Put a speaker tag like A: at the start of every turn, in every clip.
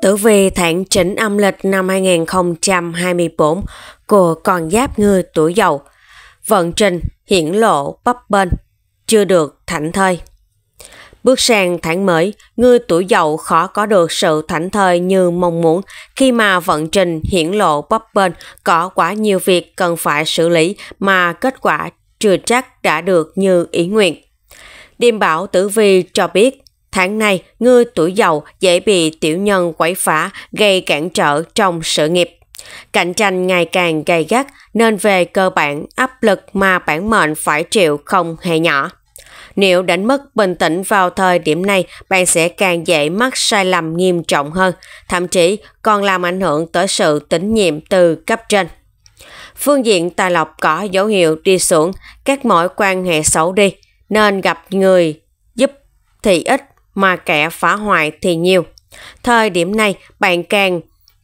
A: Tử vi tháng chỉnh âm lịch năm 2024 của con giáp người tuổi dậu. Vận trình hiển lộ bấp bênh, chưa được thảnh thơi. Bước sang tháng mới, người tuổi dậu khó có được sự thảnh thơi như mong muốn khi mà vận trình hiển lộ bấp bênh có quá nhiều việc cần phải xử lý mà kết quả chưa chắc đã được như ý nguyện. Điềm bảo tử vi cho biết Tháng này, người tuổi giàu dễ bị tiểu nhân quấy phá, gây cản trở trong sự nghiệp. Cạnh tranh ngày càng gay gắt nên về cơ bản áp lực mà bản mệnh phải chịu không hề nhỏ. Nếu đánh mất bình tĩnh vào thời điểm này, bạn sẽ càng dễ mắc sai lầm nghiêm trọng hơn, thậm chí còn làm ảnh hưởng tới sự tín nhiệm từ cấp trên. Phương diện tài lộc có dấu hiệu đi xuống, các mối quan hệ xấu đi, nên gặp người giúp thì ít mà kẻ phá hoại thì nhiều. Thời điểm này, bạn càng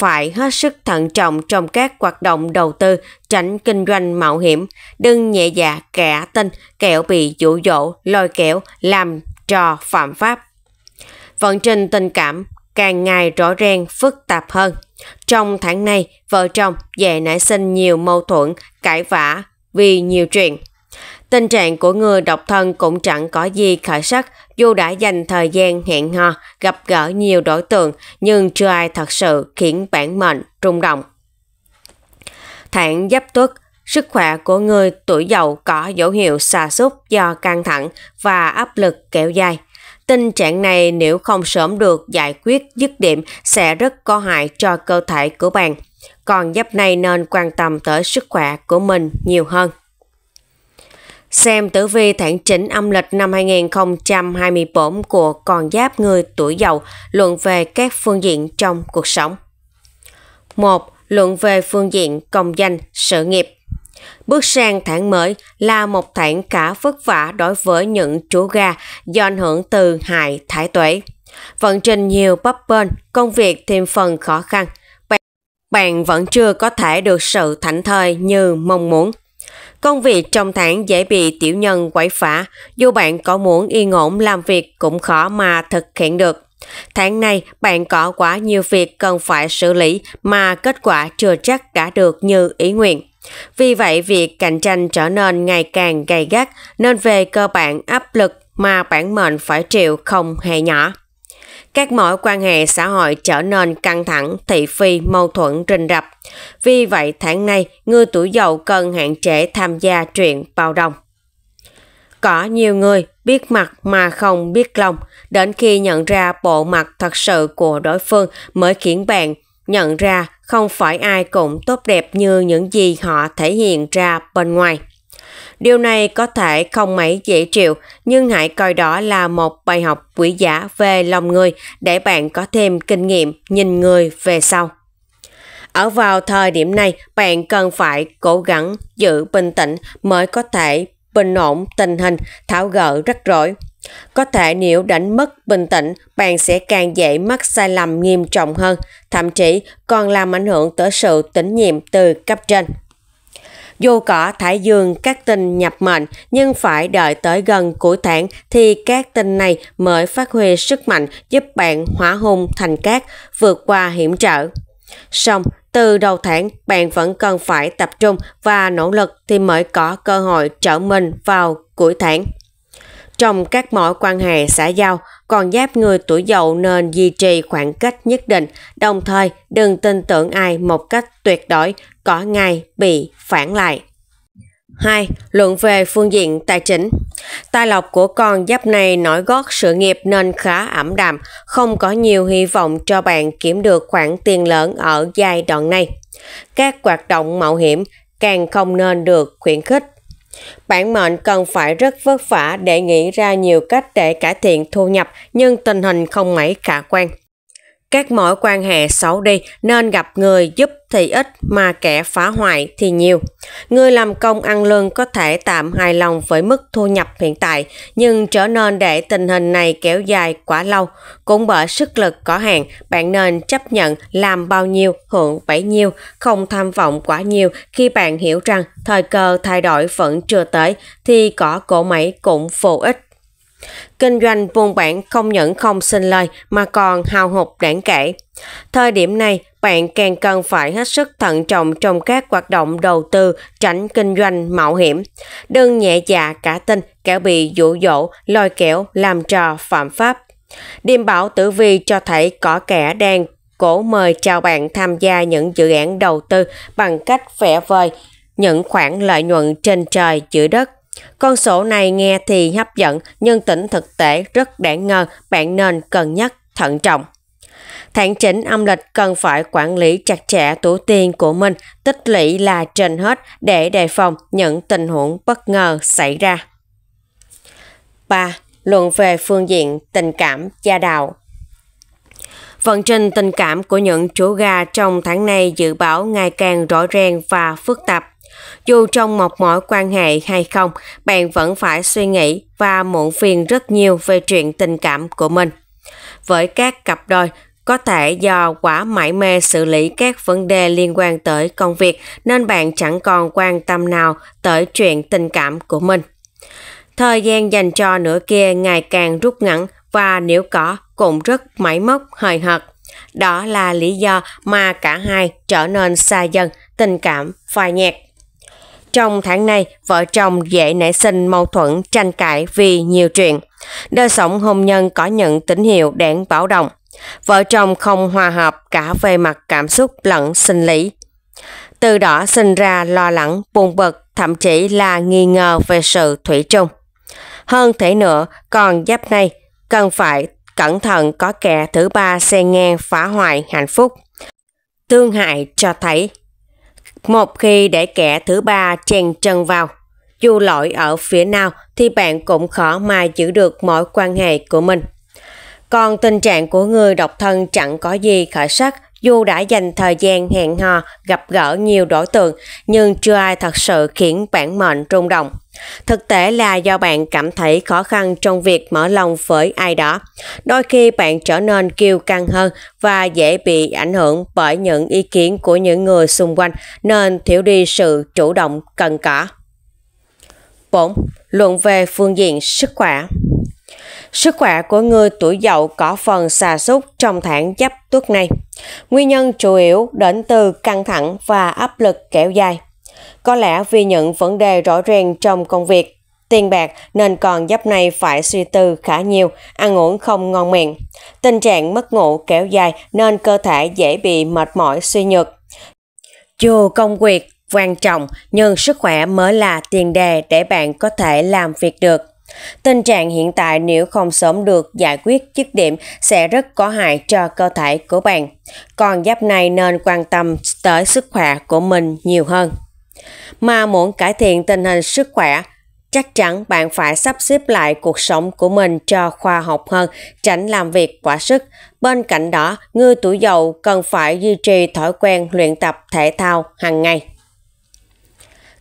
A: phải hết sức thận trọng trong các hoạt động đầu tư, tránh kinh doanh mạo hiểm, đừng nhẹ dạ kẻ tin, kẻo bị dụ dỗ, lôi kéo, làm trò phạm pháp. Vận trình tình cảm càng ngày rõ ràng phức tạp hơn. Trong tháng này, vợ chồng dễ nảy sinh nhiều mâu thuẫn, cãi vã vì nhiều chuyện. Tình trạng của người độc thân cũng chẳng có gì khởi sắc dù đã dành thời gian hẹn hò, gặp gỡ nhiều đối tượng nhưng chưa ai thật sự khiến bản mệnh rung động. Thản giáp tuất Sức khỏe của người tuổi dậu có dấu hiệu xà sút do căng thẳng và áp lực kéo dài. Tình trạng này nếu không sớm được giải quyết dứt điểm sẽ rất có hại cho cơ thể của bạn. Còn giáp này nên quan tâm tới sức khỏe của mình nhiều hơn xem tử vi tháng 9 âm lịch năm 2024 của con giáp người tuổi dậu luận về các phương diện trong cuộc sống. 1. Luận về phương diện công danh, sự nghiệp. Bước sang tháng mới là một tháng cả vất vả đối với những chủ gà do ảnh hưởng từ hại thái tuế. Vận trình nhiều bấp bênh, công việc thêm phần khó khăn. Bạn vẫn chưa có thể được sự thảnh thơi như mong muốn. Công việc trong tháng dễ bị tiểu nhân quậy phá, dù bạn có muốn yên ổn làm việc cũng khó mà thực hiện được. Tháng này bạn có quá nhiều việc cần phải xử lý mà kết quả chưa chắc đã được như ý nguyện. Vì vậy việc cạnh tranh trở nên ngày càng gay gắt nên về cơ bản áp lực mà bản mệnh phải chịu không hề nhỏ các mối quan hệ xã hội trở nên căng thẳng, thị phi, mâu thuẫn rình rập. Vì vậy, tháng nay, người tuổi dậu cần hạn chế tham gia chuyện bao đồng. Có nhiều người biết mặt mà không biết lòng, đến khi nhận ra bộ mặt thật sự của đối phương mới khiến bạn nhận ra không phải ai cũng tốt đẹp như những gì họ thể hiện ra bên ngoài. Điều này có thể không mấy dễ chịu, nhưng hãy coi đó là một bài học quý giá về lòng người để bạn có thêm kinh nghiệm nhìn người về sau. Ở vào thời điểm này, bạn cần phải cố gắng giữ bình tĩnh mới có thể bình ổn tình hình, tháo gỡ rắc rối. Có thể nếu đánh mất bình tĩnh, bạn sẽ càng dễ mắc sai lầm nghiêm trọng hơn, thậm chí còn làm ảnh hưởng tới sự tín nhiệm từ cấp trên. Dù có Thái Dương các tinh nhập mệnh nhưng phải đợi tới gần cuối tháng thì các tinh này mới phát huy sức mạnh giúp bạn hỏa hung thành cát, vượt qua hiểm trở. Song, từ đầu tháng bạn vẫn cần phải tập trung và nỗ lực thì mới có cơ hội trở mình vào cuối tháng. Trong các mọi quan hệ xã giao, còn giáp người tuổi dậu nên duy trì khoảng cách nhất định, đồng thời đừng tin tưởng ai một cách tuyệt đối, có ngày bị phản lại. 2. Luận về phương diện tài chính Tài lộc của con giáp này nổi gót sự nghiệp nên khá ẩm đạm, không có nhiều hy vọng cho bạn kiếm được khoản tiền lớn ở giai đoạn này. Các hoạt động mạo hiểm càng không nên được khuyến khích. Bản mệnh cần phải rất vất vả để nghĩ ra nhiều cách để cải thiện thu nhập nhưng tình hình không mấy khả quan. Các mối quan hệ xấu đi nên gặp người giúp thì ít mà kẻ phá hoại thì nhiều. Người làm công ăn lương có thể tạm hài lòng với mức thu nhập hiện tại, nhưng trở nên để tình hình này kéo dài quá lâu. Cũng bởi sức lực có hạn, bạn nên chấp nhận làm bao nhiêu, hưởng bấy nhiêu, không tham vọng quá nhiều khi bạn hiểu rằng thời cơ thay đổi vẫn chưa tới thì có cổ máy cũng vô ích. Kinh doanh buôn bạn không những không sinh lời mà còn hào hụt đáng kể. Thời điểm này, bạn càng cần phải hết sức thận trọng trong các hoạt động đầu tư, tránh kinh doanh mạo hiểm. Đừng nhẹ dạ cả tin, kẻ bị dụ dỗ, lôi kéo, làm trò phạm pháp. Điềm bảo tử vi cho thấy có kẻ đang cổ mời chào bạn tham gia những dự án đầu tư bằng cách vẽ vời những khoản lợi nhuận trên trời giữa đất con số này nghe thì hấp dẫn nhưng tỉnh thực tế rất đáng ngờ, bạn nên cân nhắc thận trọng. Tháng chỉnh âm lịch cần phải quản lý chặt chẽ túi tiền của mình, tích lũy là trên hết để đề phòng những tình huống bất ngờ xảy ra. 3. Luận về phương diện tình cảm gia đạo Vận trình tình cảm của những chú gà trong tháng này dự báo ngày càng rõ ràng và phức tạp dù trong một mối quan hệ hay không, bạn vẫn phải suy nghĩ và muộn phiền rất nhiều về chuyện tình cảm của mình. Với các cặp đôi, có thể do quá mải mê xử lý các vấn đề liên quan tới công việc nên bạn chẳng còn quan tâm nào tới chuyện tình cảm của mình. Thời gian dành cho nửa kia ngày càng rút ngắn và nếu có cũng rất mảy móc hời hợt. Đó là lý do mà cả hai trở nên xa dần, tình cảm phai nhạt. Trong tháng này, vợ chồng dễ nảy sinh mâu thuẫn, tranh cãi vì nhiều chuyện. Đời sống hôn nhân có những tín hiệu đáng báo động. Vợ chồng không hòa hợp cả về mặt cảm xúc lẫn sinh lý. Từ đó sinh ra lo lắng, buồn bực, thậm chí là nghi ngờ về sự thủy chung. Hơn thế nữa, còn giáp này cần phải cẩn thận có kẻ thứ ba xen ngang phá hoại hạnh phúc. Thương hại cho thấy một khi để kẻ thứ ba chèn chân vào, dù lỗi ở phía nào thì bạn cũng khó mà giữ được mối quan hệ của mình. Còn tình trạng của người độc thân chẳng có gì khởi sắc dù đã dành thời gian hẹn hò, gặp gỡ nhiều đối tượng, nhưng chưa ai thật sự khiến bản mệnh rung động. Thực tế là do bạn cảm thấy khó khăn trong việc mở lòng với ai đó. Đôi khi bạn trở nên kiêu căng hơn và dễ bị ảnh hưởng bởi những ý kiến của những người xung quanh nên thiếu đi sự chủ động cần cả 4. Luận về phương diện sức khỏe Sức khỏe của người tuổi dậu có phần xà xúc trong tháng giáp tuất này. Nguyên nhân chủ yếu đến từ căng thẳng và áp lực kéo dài. Có lẽ vì những vấn đề rõ ràng trong công việc, tiền bạc nên còn dấp này phải suy tư khá nhiều, ăn uống không ngon miệng. Tình trạng mất ngủ kéo dài nên cơ thể dễ bị mệt mỏi suy nhược. Dù công việc quan trọng nhưng sức khỏe mới là tiền đề để bạn có thể làm việc được. Tình trạng hiện tại nếu không sớm được giải quyết dứt điểm sẽ rất có hại cho cơ thể của bạn. Còn giáp này nên quan tâm tới sức khỏe của mình nhiều hơn. Mà muốn cải thiện tình hình sức khỏe, chắc chắn bạn phải sắp xếp lại cuộc sống của mình cho khoa học hơn, tránh làm việc quá sức. Bên cạnh đó, người tuổi dậu cần phải duy trì thói quen luyện tập thể thao hàng ngày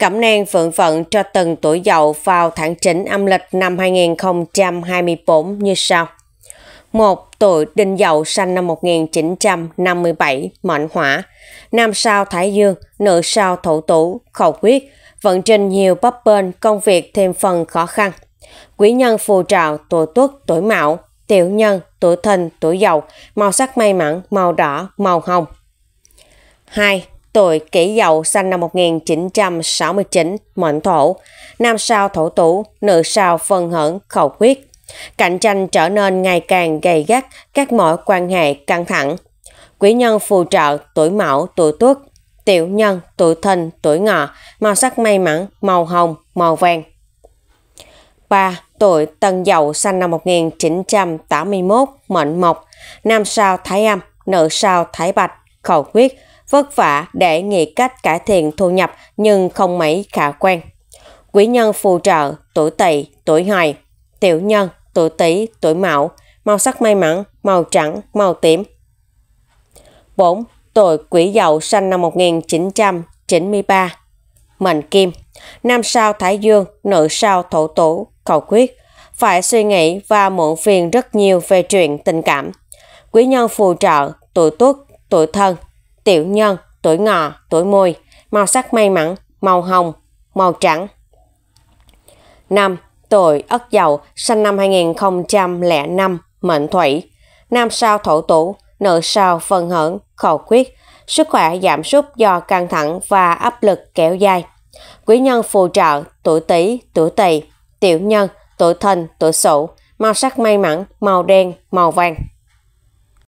A: cẩm nang phượng vận cho từng tuổi dậu vào tháng 9 âm lịch năm 2024 như sau. 1. Tuổi Đinh Dậu sinh năm 1957, mệnh hỏa. Nam sao Thái Dương, nữ sao Thổ Tủ, khẩu quyết, vận trình nhiều bấp bênh, công việc thêm phần khó khăn. Quý nhân phù trào, tuổi tuất, tuổi mão, tiểu nhân, tuổi thìn, tuổi dậu, màu sắc may mắn, màu đỏ, màu hồng. 2 tuổi kỷ dậu sinh năm 1969, mệnh thổ, nam sao thổ tủ, nữ sao phân hưởng, khẩu quyết. Cạnh tranh trở nên ngày càng gay gắt, các mối quan hệ căng thẳng. Quý nhân phù trợ, tuổi mão, tuổi tuất, tiểu nhân, tuổi thìn, tuổi ngọ, màu sắc may mắn, màu hồng, màu vàng. 3. Tuổi Tân Dậu sinh năm 1981, mệnh mộc, nam sao Thái Âm, nữ sao Thái Bạch, khẩu quyết, vất vả để nghĩ cách cải thiện thu nhập nhưng không mấy khả quan. Quý nhân phù trợ tuổi tỵ, tuổi hợi, tiểu nhân, tuổi tý, tuổi mão, màu sắc may mắn, màu trắng, màu tím. 4. Tuổi quý Dậu sinh năm 1993 Mệnh Kim Nam sao Thái Dương, nữ sao Thổ Tủ, cầu quyết Phải suy nghĩ và muộn phiền rất nhiều về chuyện tình cảm Quý nhân phù trợ, tuổi tuất, tuổi thân tiểu nhân, tuổi ngọ, tuổi mùi, màu sắc may mắn, màu hồng, màu trắng. 5. Tuổi Ất Dậu, sinh năm 2005, mệnh thủy. Nam sao thổ tủ, nữ sao phân hưởng, khẩu quyết. Sức khỏe giảm sút do căng thẳng và áp lực kéo dài. Quý nhân phù trợ, tuổi tý, tuổi tỵ, tiểu nhân, tuổi thìn, tuổi sửu, màu sắc may mắn, màu đen, màu vàng.